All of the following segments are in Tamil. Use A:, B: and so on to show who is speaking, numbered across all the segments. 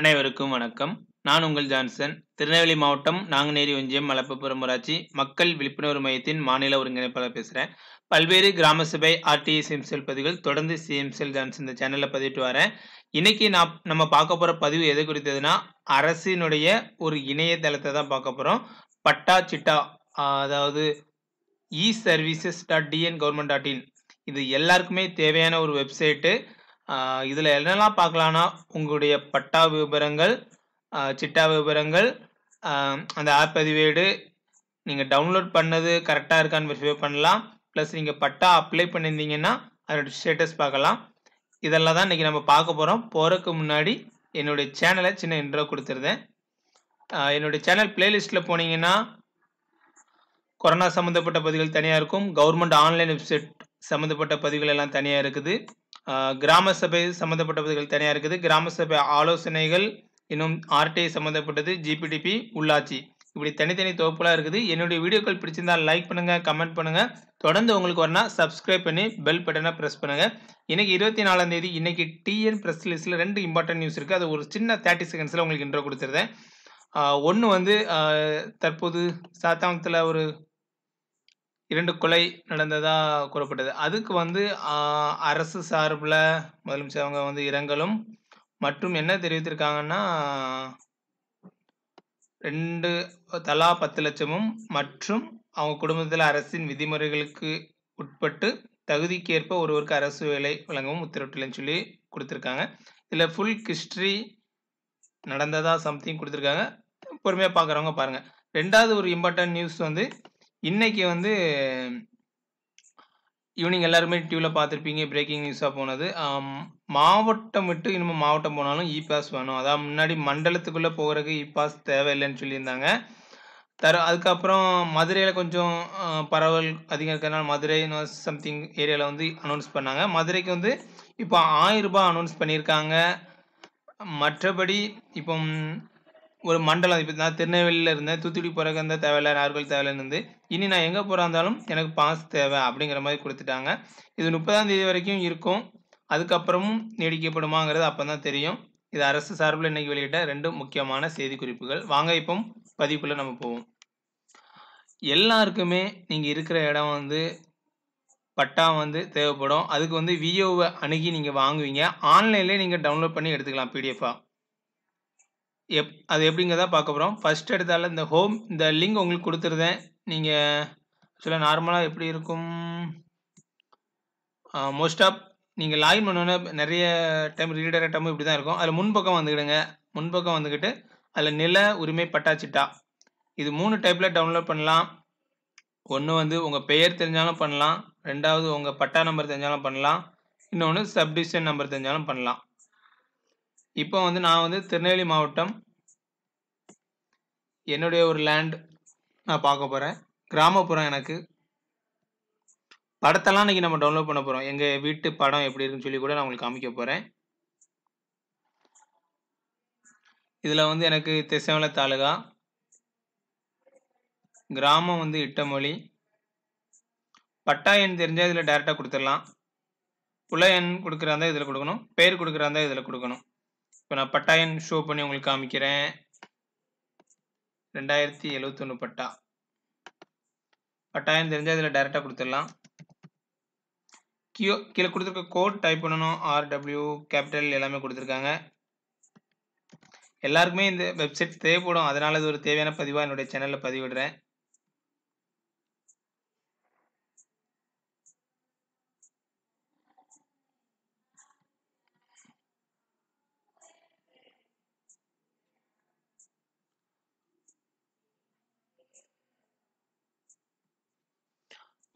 A: அனைவருக்கும் வணக்கம் நான் உங்கள் ஜான்சன் திருநெல்வேலி மாவட்டம் நாங்குநேரி ஒன்றியம் மலப்பபுரம் ஊராட்சி மக்கள் விழிப்புணர்வு மையத்தின் மாநில ஒருங்கிணைப்பாளர் பேசுகிறேன் பல்வேறு கிராம சபை ஆர்டிஐ சிஎம்செல் பதிவுகள் தொடர்ந்து சிஎம்செல் ஜான்சன் இந்த சேனலில் பதிவிட்டு வரேன் இன்னைக்கு நான் நம்ம பார்க்க போகிற பதிவு எது குறித்ததுன்னா அரசினுடைய ஒரு இணையதளத்தை தான் பார்க்க போகிறோம் பட்டா சிட்டா அதாவது e services dot TN government dot in இது எல்லாருக்குமே தேவையான ஒரு வெப்சைட்டு இதில் என்னெல்லாம் பார்க்கலான்னா உங்களுடைய பட்டா விவரங்கள் சிட்டா விவரங்கள் அந்த ஆப் பதிவேடு நீங்கள் டவுன்லோட் பண்ணது கரெக்டாக இருக்கான்னு வெரிஃபை பண்ணலாம் ப்ளஸ் நீங்கள் பட்டா அப்ளை பண்ணியிருந்தீங்கன்னா அதனுடைய ஸ்டேட்டஸ் பார்க்கலாம் இதெல்லாம் தான் இன்றைக்கி நம்ம பார்க்க போகிறோம் போகிறதுக்கு முன்னாடி என்னுடைய சேனலை சின்ன இன்ட்ரோ கொடுத்துருந்தேன் என்னுடைய சேனல் பிளேலிஸ்ட்டில் போனீங்கன்னா கொரோனா சம்மந்தப்பட்ட பதிவுகள் தனியாக இருக்கும் கவர்மெண்ட் ஆன்லைன் வெப்சைட் சம்மந்தப்பட்ட பதிவுகள் எல்லாம் தனியாக இருக்குது கிராம சபை பகுதிகள் தனியாக இருக்குது கிராம சபை ஆலோசனைகள் இன்னும் ஆர்டிஐ சம்மந்தப்பட்டது ஜிபிடிபி உள்ளாட்சி இப்படி தனித்தனி தொகுப்புலாம் இருக்குது என்னுடைய வீடியோக்கள் பிடிச்சிருந்தால் லைக் பண்ணுங்கள் கமெண்ட் பண்ணுங்கள் தொடர்ந்து உங்களுக்கு வரனா சப்ஸ்கிரைப் பண்ணி பெல் பட்டனை ப்ரெஸ் பண்ணுங்கள் இன்றைக்கி இருபத்தி நாலாம் தேதி இன்றைக்கி டிஎன் ப்ரெஸ் லிஸ்ட்டில் ரெண்டு இம்பார்ட்டன்ட் நியூஸ் இருக்குது அது ஒரு சின்ன தேர்ட்டி செகண்ட்ஸில் உங்களுக்கு இன்ட்ரோ கொடுத்துருந்தேன் ஒன்று வந்து தற்போது சாத்தாமத்தில் ஒரு இரண்டு கொலை நடந்ததா கூறப்பட்டது. அதுக்கு வந்து அரசு சார்பில் முதலமைச்சர் அவங்க வந்து இரங்கலும், மற்றும் என்ன தெரிவித்திருக்காங்கன்னா, ரெண்டு தலா பத்து லட்சமும் மற்றும் அவங்க குடும்பத்தில் அரசின் விதிமுறைகளுக்கு உட்பட்டு, தகுதிக்கேற்ப ஒருவருக்கு அரசு வேலை வழங்கவும் உத்தரவிட்டுள்ளேன்னு சொல்லி கொடுத்துருக்காங்க இதில் ஃபுல் ஹிஸ்ட்ரி நடந்ததா சம்திங் கொடுத்துருக்காங்க பொறுமையாக பார்க்குறவங்க பாருங்கள் ரெண்டாவது ஒரு இம்பார்ட்டன்ட் நியூஸ் வந்து இன்னைக்கு வந்து ஈவினிங் எல்லாருமே டியூவில் பார்த்துருப்பீங்க பிரேக்கிங் நியூஸாக போனது மாவட்டம் விட்டு இனிமேல் மாவட்டம் போனாலும் இ பாஸ் வேணும் அதான் முன்னாடி மண்டலத்துக்குள்ளே போகிறதுக்கு இ பாஸ் தேவையில்லைன்னு சொல்லியிருந்தாங்க தர அதுக்கப்புறம் மதுரையில் கொஞ்சம் பரவல் அதிகம் இருக்கிறதுனால மதுரை சம்திங் ஏரியாவில் வந்து அனௌன்ஸ் பண்ணாங்க மதுரைக்கு வந்து இப்போ ஆயிரம் ரூபாய் அனௌன்ஸ் பண்ணியிருக்காங்க மற்றபடி இப்போ ஒரு மண்டலம் இப்போ நான் திருநெல்வேலியில் இருந்தேன் தூத்துக்குடி போகிறக்கு இருந்தால் தேவையில்ல நார்கள் தேவையில்லைன்னு இருந்து இனி நான் எங்கே போகிறா இருந்தாலும் எனக்கு பாஸ் தேவை அப்படிங்கிற மாதிரி கொடுத்துட்டாங்க இது முப்பதாம் தேதி வரைக்கும் இருக்கும் அதுக்கப்புறமும் நீடிக்கப்படுமாங்கிறது அப்போ தான் தெரியும் இது அரசு சார்பில் இன்றைக்கி வெளியிட்ட ரெண்டு முக்கியமான செய்தி குறிப்புகள் வாங்க இப்போ பதிவுக்குள்ளே நம்ம போவோம் எல்லாருக்குமே நீங்கள் இருக்கிற இடம் வந்து பட்டா வந்து தேவைப்படும் அதுக்கு வந்து விஓவை அணுகி நீங்கள் வாங்குவீங்க ஆன்லைன்லேயே நீங்கள் டவுன்லோட் பண்ணி எடுத்துக்கலாம் பிடிஎஃபாக எப் அது எப்படிங்கிறதா பார்க்க போகிறோம் ஃபஸ்ட் எடுத்தால இந்த ஹோம் இந்த லிங்க் உங்களுக்கு கொடுத்துருந்தேன் நீங்கள் ஆக்சுவலாக நார்மலாக எப்படி இருக்கும் மோஸ்ட் ஆஃப் நீங்கள் லாகின் பண்ணோன்னே நிறைய டைம் டைமும் இப்படி தான் இருக்கும் அதில் முன்பக்கம் வந்துக்கிடுங்க முன்பக்கம் வந்துக்கிட்டு அதில் நில உரிமை பட்டாச்சிட்டா இது மூணு டைப்பில் டவுன்லோட் பண்ணலாம் ஒன்று வந்து உங்கள் பெயர் தெரிஞ்சாலும் பண்ணலாம் ரெண்டாவது உங்கள் பட்டா நம்பர் தெரிஞ்சாலும் பண்ணலாம் இன்னொன்று சப்டிவிஷன் நம்பர் தெரிஞ்சாலும் பண்ணலாம் இப்போ வந்து நான் வந்து திருநெல்வேலி மாவட்டம் என்னுடைய ஒரு லேண்ட் நான் பார்க்க போகிறேன் கிராமப்புறம் எனக்கு படத்தெல்லாம் இன்றைக்கி நம்ம டவுன்லோட் பண்ண போகிறோம் எங்கள் வீட்டு படம் எப்படி இருக்குன்னு சொல்லி கூட நான் உங்களுக்கு காமிக்க போகிறேன் இதில் வந்து எனக்கு திசைவள தாலுகா கிராமம் வந்து இட்டமொழி பட்டா எண் தெரிஞ்சால் இதில் டேரெக்டாக கொடுத்துடலாம் புல எண் கொடுக்குறாந்தா இதில் கொடுக்கணும் பேர் கொடுக்குறாந்தா இதில் கொடுக்கணும் இப்போ நான் பட்டாயன் ஷோ பண்ணி உங்களுக்கு காமிக்கிறேன் ரெண்டாயிரத்தி எழுவத்தொன்று பட்டா பட்டாயம் தெரிஞ்சால் இதில் டைரெக்டாக கொடுத்துடலாம் கியோ கீழே கொடுத்துருக்க கோட் டைப் பண்ணணும் ஆர்டபிள்யூ கேபிட்டல் எல்லாமே கொடுத்துருக்காங்க எல்லாருக்குமே இந்த வெப்சைட் தேவைப்படும் அதனால் இது ஒரு தேவையான பதிவாக என்னுடைய சேனலில் பதிவிடுறேன்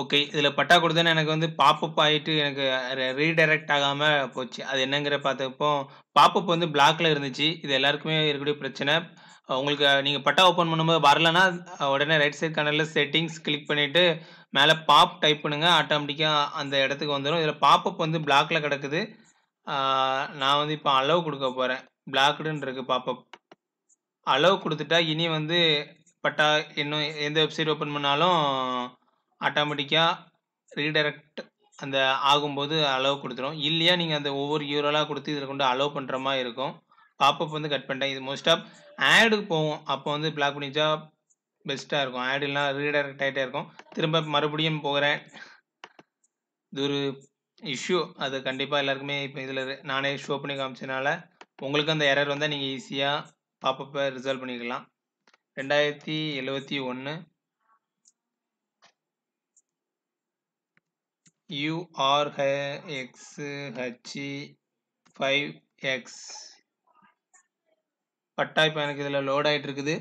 A: ஓகே இதில் பட்டா கொடுத்தேன்னு எனக்கு வந்து பாப்பப் ஆகிட்டு எனக்கு ரீடைரக்ட் ஆகாமல் போச்சு அது என்னங்கிற பார்த்தப்போ பாப்பப் வந்து பிளாக்ல இருந்துச்சு இது எல்லாருக்குமே இருக்கக்கூடிய பிரச்சனை உங்களுக்கு நீங்கள் பட்டா ஓப்பன் பண்ணும்போது வரலன்னா உடனே ரைட் சைட் கனரில் செட்டிங்ஸ் கிளிக் பண்ணிவிட்டு மேலே பாப் டைப் பண்ணுங்கள் ஆட்டோமேட்டிக்காக அந்த இடத்துக்கு வந்துடும் இதில் பாப்பப் வந்து பிளாக்ல கிடக்குது நான் வந்து இப்போ அளவு கொடுக்க போகிறேன் பிளாக்டுன்னு இருக்குது பாப்பப் அளவு கொடுத்துட்டா இனி வந்து பட்டா இன்னும் எந்த வெப்சைட் ஓப்பன் பண்ணாலும் ஆட்டோமேட்டிக்காக ரீடைரக்ட் அந்த ஆகும்போது அலோவ் கொடுத்துரும் இல்லையா நீங்கள் அந்த ஒவ்வொரு யூரோலாக கொடுத்து இதில் கொண்டு அலோவ் பண்ணுற மாதிரி இருக்கும் பாப்பப் வந்து கட் பண்ணிட்டேன் இது மோஸ்ட் ஆஃப் ஆடுக்கு போவோம் அப்போ வந்து பிளாக் பண்ணிச்சா பெஸ்ட்டாக இருக்கும் ஆடு இல்லைனா ரீடைரக்ட் ஆகிட்டே இருக்கும் திரும்ப மறுபடியும் போகிறேன் இது ஒரு இஷ்யூ அது கண்டிப்பாக எல்லாருக்குமே இப்போ இதில் நானே ஷோ பண்ணி காமிச்சதுனால உங்களுக்கு அந்த எரர் வந்தால் நீங்கள் ஈஸியாக பாப்பப்பை ரிசால்வ் பண்ணிக்கலாம் ரெண்டாயிரத்தி எழுபத்தி ஒன்று U R X H five X patta இப்போ எனக்கு இதில் லோட் ஆகிட்டு இருக்குது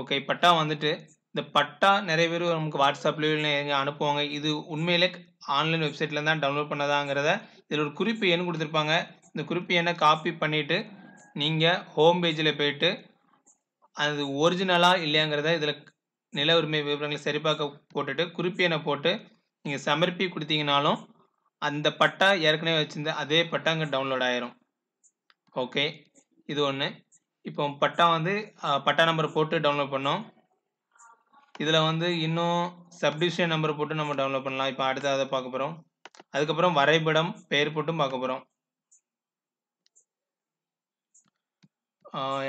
A: ஓகே பட்டா வந்துட்டு இந்த பட்டா நிறைய பேர் நமக்கு வாட்ஸ்அப்லேயும் எங்கே அனுப்புவாங்க இது உண்மையிலே ஆன்லைன் வெப்சைட்டில் தான் டவுன்லோட் பண்ணதாங்கிறத இதில் ஒரு குறிப்பு என்ன கொடுத்துருப்பாங்க இந்த குறிப்பு என்ன காப்பி பண்ணிட்டு நீங்கள் ஹோம் பேஜில் போயிட்டு அது ஒரிஜினலாக இல்லையாங்கிறத இதில் நில உரிமை விவரங்களை சரிபார்க்க போட்டுட்டு குறிப்பெண்ணை போட்டு நீங்கள் சமர்ப்பி கொடுத்தீங்கனாலும் அந்த பட்டா ஏற்கனவே வச்சுருந்த அதே பட்டா அங்கே டவுன்லோட் ஆயிரும் ஓகே இது ஒன்று இப்போ பட்டா வந்து பட்டா நம்பர் போட்டு டவுன்லோட் பண்ணோம் இதில் வந்து இன்னும் சப்டிவிஷன் நம்பர் போட்டு நம்ம டவுன்லோட் பண்ணலாம் இப்போ அடுத்த அதை பார்க்க போகிறோம் அதுக்கப்புறம் வரைபடம் பெயர் போட்டும் பார்க்க போகிறோம்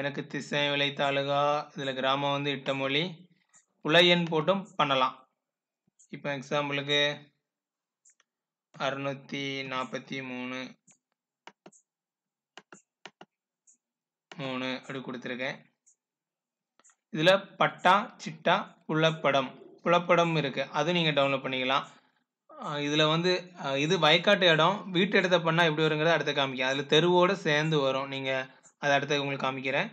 A: எனக்கு திசை விளை தாலுகா இதில் கிராமம் வந்து இட்டமொழி உலையன் போட்டும் பண்ணலாம் இப்போ எக்ஸாம்பிளுக்கு அறுநூற்றி நாற்பத்தி மூணு மூணு அப்படி கொடுத்துருக்கேன் இதில் பட்டா சிட்டா புலப்படம் புலப்படம் இருக்குது அது நீங்கள் டவுன்லோட் பண்ணிக்கலாம் இதில் வந்து இது வயக்காட்டு இடம் வீட்டு இடத்த பண்ணால் எப்படி வருங்கிறத அடுத்து காமிக்க அதில் தெருவோடு சேர்ந்து வரும் நீங்கள் அதை அடுத்து உங்களுக்கு காமிக்கிறேன்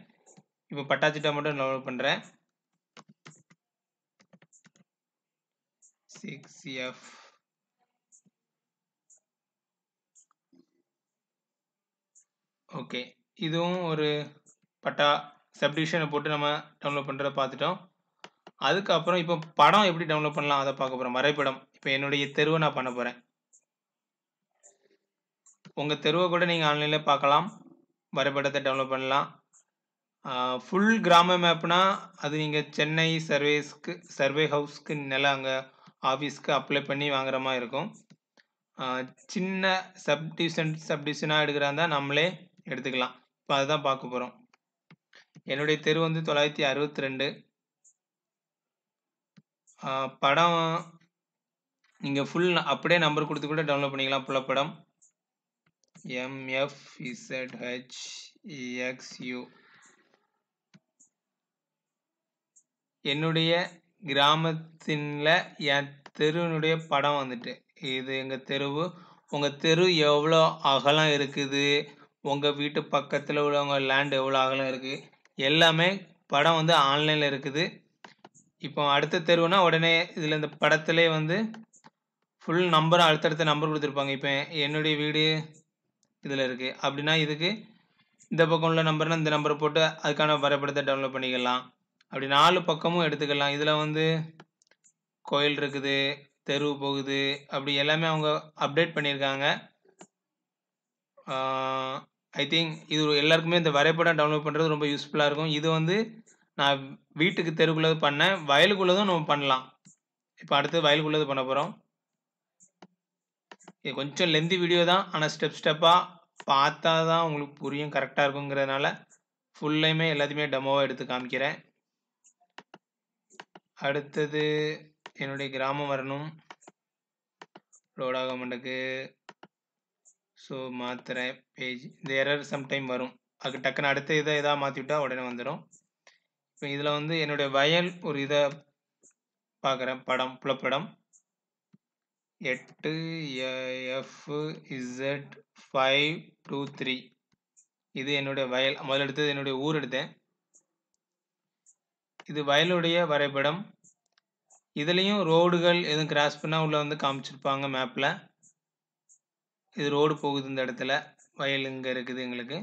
A: இப்போ பட்டாச்சிட்டா மட்டும் டவுன்லோட் பண்ணுறேன் 6f ஓகே இதுவும் ஒரு பட்டா சப்டிவிஷனை போட்டு நம்ம டவுன்லோட் பண்ணுறத பார்த்துட்டோம் அதுக்கப்புறம் இப்போ படம் எப்படி டவுன்லோட் பண்ணலாம் அதை பார்க்க போகிறோம் வரைபடம் இப்போ என்னுடைய தெருவை நான் பண்ணப் போகிறேன் உங்கள் தெருவை கூட நீங்கள் ஆன்லைனில் பார்க்கலாம் வரைபடத்தை டவுன்லோட் பண்ணலாம் ஃபுல் கிராம மேப்னா அது நீங்கள் சென்னை சர்வேஸ்க்கு சர்வே ஹவுஸ்க்கு நில அங்கே ஆஃபீஸ்க்கு அப்ளை பண்ணி வாங்குற மாதிரி இருக்கும் சின்ன சப்டிவிஷன் சப்டிவிஷனாக எடுக்கிறா இருந்தால் நம்மளே எடுத்துக்கலாம் இப்போ அதுதான் பார்க்க போகிறோம் என்னுடைய தெரு வந்து தொள்ளாயிரத்தி அறுபத்தி ரெண்டு படம் நீங்கள் ஃபுல் அப்படியே நம்பர் கொடுத்து கூட டவுன்லோட் பண்ணிக்கலாம் புலப்படம் M F Z H X U e என்னுடைய கிராமத்தில் என் தெருவினுடைய படம் வந்துட்டு இது எங்கள் தெருவு உங்கள் தெரு எவ்வளோ அகலம் இருக்குது உங்கள் வீட்டு பக்கத்தில் உள்ளவங்க லேண்ட் எவ்வளோ அகலம் இருக்குது எல்லாமே படம் வந்து ஆன்லைனில் இருக்குது இப்போ அடுத்த தெருவுனா உடனே இதில் இந்த படத்திலே வந்து ஃபுல் நம்பரும் அடுத்தடுத்த நம்பர் கொடுத்துருப்பாங்க இப்போ என்னுடைய வீடு இதில் இருக்குது அப்படின்னா இதுக்கு இந்த பக்கம் உள்ள நம்பர்னால் இந்த நம்பரை போட்டு அதுக்கான வரைபடத்தை டவுன்லோட் பண்ணிக்கலாம் அப்படி நாலு பக்கமும் எடுத்துக்கலாம் இதில் வந்து கோயில் இருக்குது தெருவு போகுது அப்படி எல்லாமே அவங்க அப்டேட் பண்ணியிருக்காங்க ஐ திங்க் இது எல்லாருக்குமே இந்த வரைபடம் டவுன்லோட் பண்ணுறது ரொம்ப யூஸ்ஃபுல்லாக இருக்கும் இது வந்து நான் வீட்டுக்கு தெருவுக்குள்ளது பண்ணேன் வயலுக்குள்ளதும் நம்ம பண்ணலாம் இப்போ அடுத்து வயலுக்குள்ளது பண்ண போகிறோம் இது கொஞ்சம் லெந்தி வீடியோ தான் ஆனால் ஸ்டெப் ஸ்டெப்பாக பார்த்தா தான் உங்களுக்கு புரியும் கரெக்டாக இருக்குங்கிறதுனால ஃபுல்லையுமே எல்லாத்தையுமே டெமோவாக எடுத்து காமிக்கிறேன் அடுத்தது என்னுடைய கிராமம் வரணும் லோடாக மண்டக்கு ஸோ மாத்திரேன் பேஜ் இந்த எரர் சம்டைம் வரும் அதுக்கு டக்குன்னு அடுத்த இதை இதாக மாற்றி விட்டால் உடனே வந்துடும் இப்போ இதில் வந்து என்னுடைய வயல் ஒரு இதை பார்க்குறேன் படம் புலப்படம் எட்டு F Z five two three இது என்னுடைய வயல் முதல் எடுத்தது என்னுடைய ஊர் எடுத்தேன் இது வயலுடைய வரைபடம் இதுலேயும் ரோடுகள் எதுவும் கிராஸ் பண்ணால் உள்ளே வந்து காமிச்சிருப்பாங்க மேப்பில் இது ரோடு போகுது இந்த இடத்துல வயல் இங்கே இருக்குது எங்களுக்கு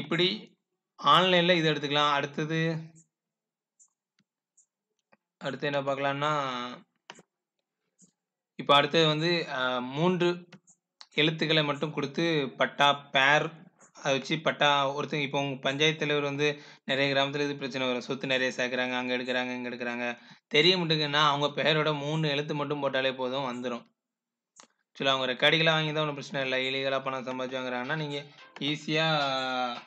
A: இப்படி ஆன்லைனில் இது எடுத்துக்கலாம் அடுத்தது அடுத்து என்ன பார்க்கலான்னா இப்போ அடுத்தது வந்து மூன்று எழுத்துக்களை மட்டும் கொடுத்து பட்டா பேர் அதை வச்சு பட்டா ஒருத்தங்க இப்போ உங்க பஞ்சாயத்து தலைவர் வந்து நிறைய கிராமத்துல இது பிரச்சனை வரும் சொத்து நிறைய சேர்க்குறாங்க அங்க எடுக்கிறாங்க இங்க எடுக்கிறாங்க தெரிய மட்டுங்கன்னா அவங்க பெயரோட மூணு எழுத்து மட்டும் போட்டாலே போதும் வந்துடும் ஆக்சுவலாக அவங்க ரெக்கார்டிகளா வாங்கி தான் ஒன்றும் பிரச்சனை இல்லை இலீகலா பணம் சம்பாதிச்சு வாங்குறாங்கன்னா நீங்கள் ஈஸியாக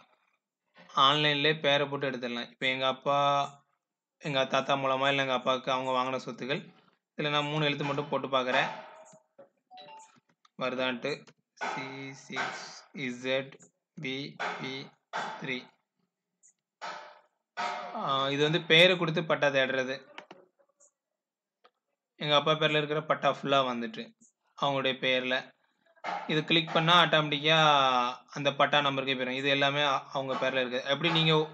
A: ஆன்லைன்லேயே பேரை போட்டு எடுத்துடலாம் இப்போ எங்கள் அப்பா எங்கள் தாத்தா மூலமாக இல்லை எங்கள் அப்பாவுக்கு அவங்க வாங்கின சொத்துக்கள் இதுல நான் மூணு எழுத்து மட்டும் போட்டு பார்க்குறேன் வருதான்ட்டு சி சிக்ஸ் இசட் த்ரீ இது வந்து பெயரை கொடுத்து பட்டா தேடுறது எங்கள் அப்பா பேரில் இருக்கிற பட்டா ஃபுல்லாக வந்துட்டு அவங்களுடைய பேரில் இது கிளிக் பண்ணால் ஆட்டோமேட்டிக்காக அந்த பட்டா நம்பருக்கே போயிடும் இது எல்லாமே அவங்க பேரில் இருக்குது எப்படி நீங்கள்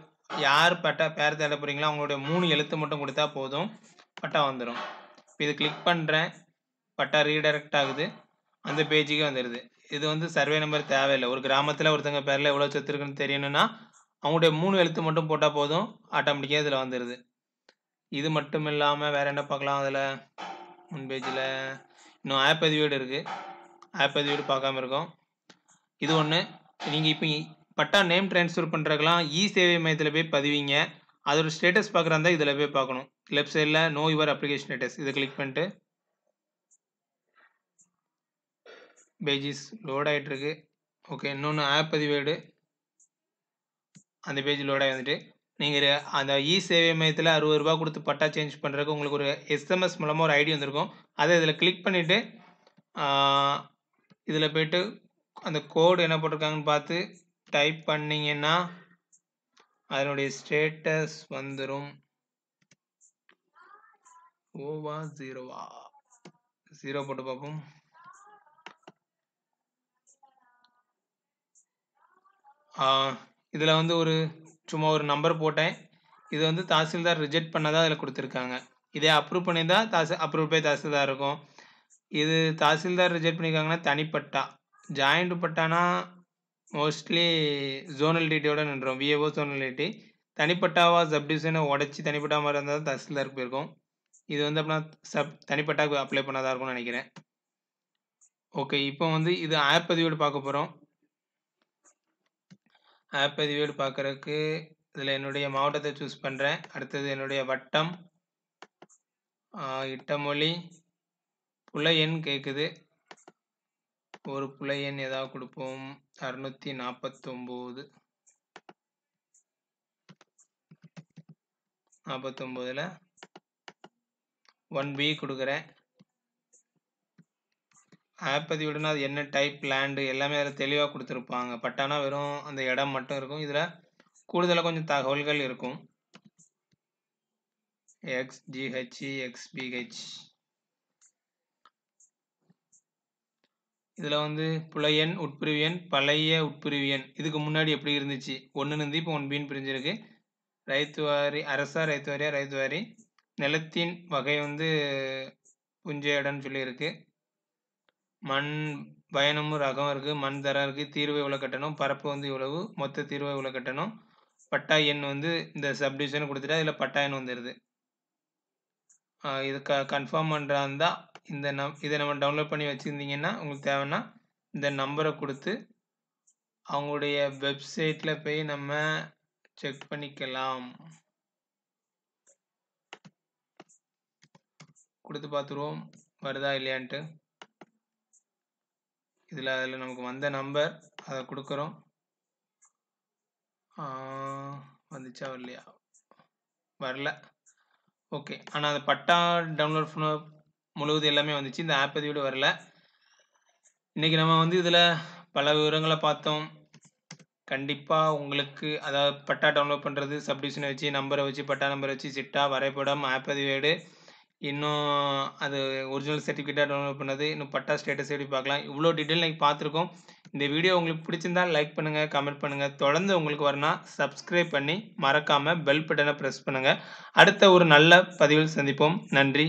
A: யார் பட்டா பேர் தேட போகிறீங்களோ அவங்களுடைய மூணு எழுத்து மட்டும் கொடுத்தா போதும் பட்டா வந்துடும் இப்போ இது கிளிக் பண்ணுறேன் பட்டா ரீடைரக்ட் ஆகுது அந்த பேஜுக்கே வந்துடுது இது வந்து சர்வே நம்பர் தேவையில்லை ஒரு கிராமத்தில் ஒருத்தங்க பேரில் எவ்வளோ சொத்து இருக்குன்னு தெரியணும்னா அவங்களுடைய மூணு எழுத்து மட்டும் போட்டால் போதும் ஆட்டோமேட்டிக்காக இதில் வந்துடுது இது மட்டும் இல்லாமல் வேறு என்ன பார்க்கலாம் அதில் முன் பேஜில் இன்னும் ஆப் பதிவேடு இருக்குது ஆப் பதிவேடு பார்க்காம இருக்கும் இது ஒன்று நீங்கள் இப்போ பட்டா நேம் ட்ரான்ஸ்ஃபர் பண்ணுறதுக்கெலாம் இ சேவை மையத்தில் போய் பதிவிங்க அதோட ஸ்டேட்டஸ் பார்க்குறாந்தா இதில் போய் பார்க்கணும் லெஃப்ட் சைடில் நோ யுவர் அப்ளிகேஷன் ஸ்டேட்டஸ் இதை கிளிக் பண்ணிட்டு பேஜஸ் லோட் ஆகிட்டுருக்கு ஓகே இன்னொன்று ஆப் பதிவேடு அந்த பேஜ் லோடாகி வந்துட்டு நீங்கள் அந்த இ சேவை மையத்தில் அறுபது ரூபா கொடுத்து பட்டா சேஞ்ச் பண்ணுறதுக்கு உங்களுக்கு ஒரு எஸ்எம்எஸ் மூலமாக ஒரு ஐடி வந்திருக்கும் அதை இதில் கிளிக் பண்ணிவிட்டு இதில் போய்ட்டு அந்த கோடு என்ன போட்டிருக்காங்கன்னு பார்த்து டைப் பண்ணிங்கன்னா அதனுடைய ஸ்டேட்டஸ் வந்துடும் ஓவா ஜீரோவா ஜீரோ போட்டு பார்ப்போம் இதில் வந்து ஒரு சும்மா ஒரு நம்பர் போட்டேன் இது வந்து தாசில்தார் ரிஜெக்ட் பண்ணதாக அதில் கொடுத்துருக்காங்க இதே அப்ரூவ் பண்ணியிருந்தால் தாசி அப்ரூவ் போய் தாசில்தார் இருக்கும் இது தாசில்தார் ரிஜெக்ட் பண்ணியிருக்காங்கன்னா தனிப்பட்டா ஜாயிண்ட் பட்டானா மோஸ்ட்லி ஜோனல் டிட்டியோடு நின்றோம் விஏஓ ஜோனல் டிட்டி தனிப்பட்டாவா சப்டிவிஷனை உடச்சி தனிப்பட்ட மாதிரி இருந்தால் தாசில்தாருக்கு போயிருக்கும் இது வந்து அப்படின்னா சப் தனிப்பட்டாவுக்கு அப்ளை பண்ணாதான் இருக்கும்னு நினைக்கிறேன் ஓகே இப்போ வந்து இது ஆப் பதிவோடு பார்க்க போகிறோம் ஆப் பதிவேடு பார்க்குறதுக்கு இதில் என்னுடைய மாவட்டத்தை சூஸ் பண்ணுறேன் அடுத்தது என்னுடைய வட்டம் இட்டமொழி புலை எண் கேட்குது ஒரு புலை எண் ஏதாவது கொடுப்போம் அறுநூற்றி நாற்பத்தொம்போது நாற்பத்தொம்போதில் ஒன் பி கொடுக்குறேன் ஆப்பதிவுடுனா அது என்ன டைப் லேண்டு எல்லாமே அதில் தெளிவாக கொடுத்துருப்பாங்க பட்டானா வெறும் அந்த இடம் மட்டும் இருக்கும் இதில் கூடுதலாக கொஞ்சம் தகவல்கள் இருக்கும் எக்ஸ் ஜிஹெச்இ எக்ஸ் பிஹெச் இதில் வந்து புலையன் உட்பிரிவியன் பழைய உட்பிரிவியன் இதுக்கு முன்னாடி எப்படி இருந்துச்சு ஒன்று இருந்து இப்போ ஒன் பீன் பிரிஞ்சிருக்கு ரைத்துவாரி அரசா ரைத்துவாரியா ரைத்துவாரி நிலத்தின் வகை வந்து இடம்னு சொல்லியிருக்கு மண் பயணமும் ரகம் இருக்குது மண் தரம் இருக்குது தீர்வை இவ்வளோ கட்டணும் பரப்பு வந்து இவ்வளவு மொத்த தீர்வை இவ்வளோ கட்டணும் பட்டா எண் வந்து இந்த சப்டிவிஷன் கொடுத்துட்டா இதுல பட்டா எண் வந்துடுது இது க கன்ஃபார்ம் பண்ணுறா இருந்தால் இந்த நம் இதை நம்ம டவுன்லோட் பண்ணி வச்சுருந்தீங்கன்னா உங்களுக்கு தேவைன்னா இந்த நம்பரை கொடுத்து அவங்களுடைய வெப்சைட்டில் போய் நம்ம செக் பண்ணிக்கலாம் கொடுத்து பார்த்துருவோம் வருதா இல்லையான்ட்டு இதில் அதில் நமக்கு வந்த நம்பர் அதை கொடுக்குறோம் வந்துச்சா வரலையா வரல ஓகே ஆனால் அது பட்டா டவுன்லோட் பண்ண முழுவது எல்லாமே வந்துச்சு இந்த ஆப் பதிவிட வரல இன்றைக்கி நம்ம வந்து இதில் பல விவரங்களை பார்த்தோம் கண்டிப்பாக உங்களுக்கு அதாவது பட்டா டவுன்லோட் பண்ணுறது சப்டிஷனை வச்சு நம்பரை வச்சு பட்டா நம்பரை வச்சு சிட்டா வரைபடம் ஆப் பதிவேடு இன்னும் அது ஒரிஜினல் சர்டிஃபிகேட்டாக டவுன்லோட் பண்ணது இன்னும் பட்டா ஸ்டேட்டஸ் எப்படி பார்க்கலாம் இவ்வளோ டீட்டெயில் நீங்கள் பார்த்துருக்கோம் இந்த வீடியோ உங்களுக்கு பிடிச்சிருந்தால் லைக் பண்ணுங்கள் கமெண்ட் பண்ணுங்கள் தொடர்ந்து உங்களுக்கு வரனா சப்ஸ்கிரைப் பண்ணி மறக்காமல் பெல் பட்டனை ப்ரெஸ் பண்ணுங்கள் அடுத்த ஒரு நல்ல பதிவில் சந்திப்போம் நன்றி